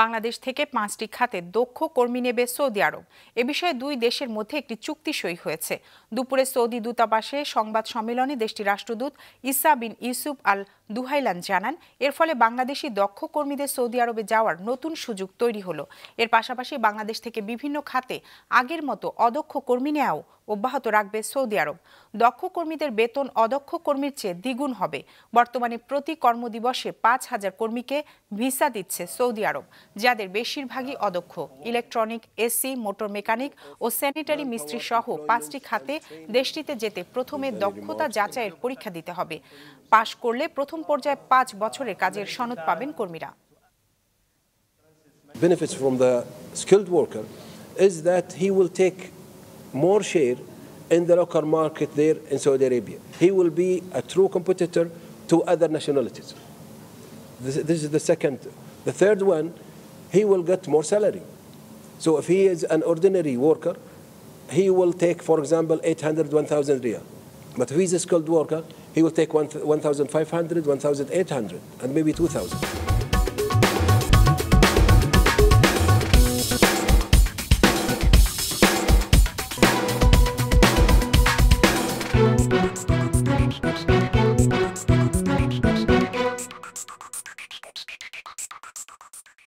বাংলাদেশ থেকে পাঁচটি খাতে দক্ষ কর্মী নেবে সৌদি আরব এ বিষয়ে দুই দেশের মধ্যে একটি চুক্তি সই হয়েছে দুপুরে সৌদি দূতাবাসে সংবাদ সম্মেলনে দেশটির রাষ্ট্রদূত ইসা বিন ইউসুফ আল দুহাইলান জানান এর ফলে বাংলাদেশি দক্ষ কর্মীদের সৌদি আরবে যাওয়ার নতুন সুযোগ তৈরি হলো এর পাশাপাশি বাংলাদেশ থেকে বিভিন্ন খাতে আগের মতো অদক্ষ কর্মী নেওয়াও অব্যাহত রাখবে সৌদি আরব দক্ষ কর্মীদের বেতন অদক্ষ কর্মীর চেয়ে দ্বিগুণ হবে বর্তমানে প্রতি কর্মদিবসে পাঁচ হাজার কর্মীকে ভিসা দিচ্ছে সৌদি আরব যাদের বেশিরভাগই অদক্ষ ইলেকট্রনিক এসি মোটর মেকানিক ও স্যানিটারি মিস্ত্রি সহ পাঁচটি খাতে দেশটিতে যেতে প্রথমে দক্ষতা যাচাইয়ের পরীক্ষা দিতে হবে পাশ করলে প্রথম পর্যায়ে পাঁচ বছরের কাজের সনদ পাবেন কর্মীরা benefits from the skilled worker is that he will take more share in the local market there in Saudi Arabia. He will be a true competitor to other nationalities. This, this is the second. The third one, he will get more salary. So if he is an ordinary worker, he will take, for example, 800, 1,000 riyal. But if he's a skilled worker, he will take 1,500, 1,800, and maybe 2,000.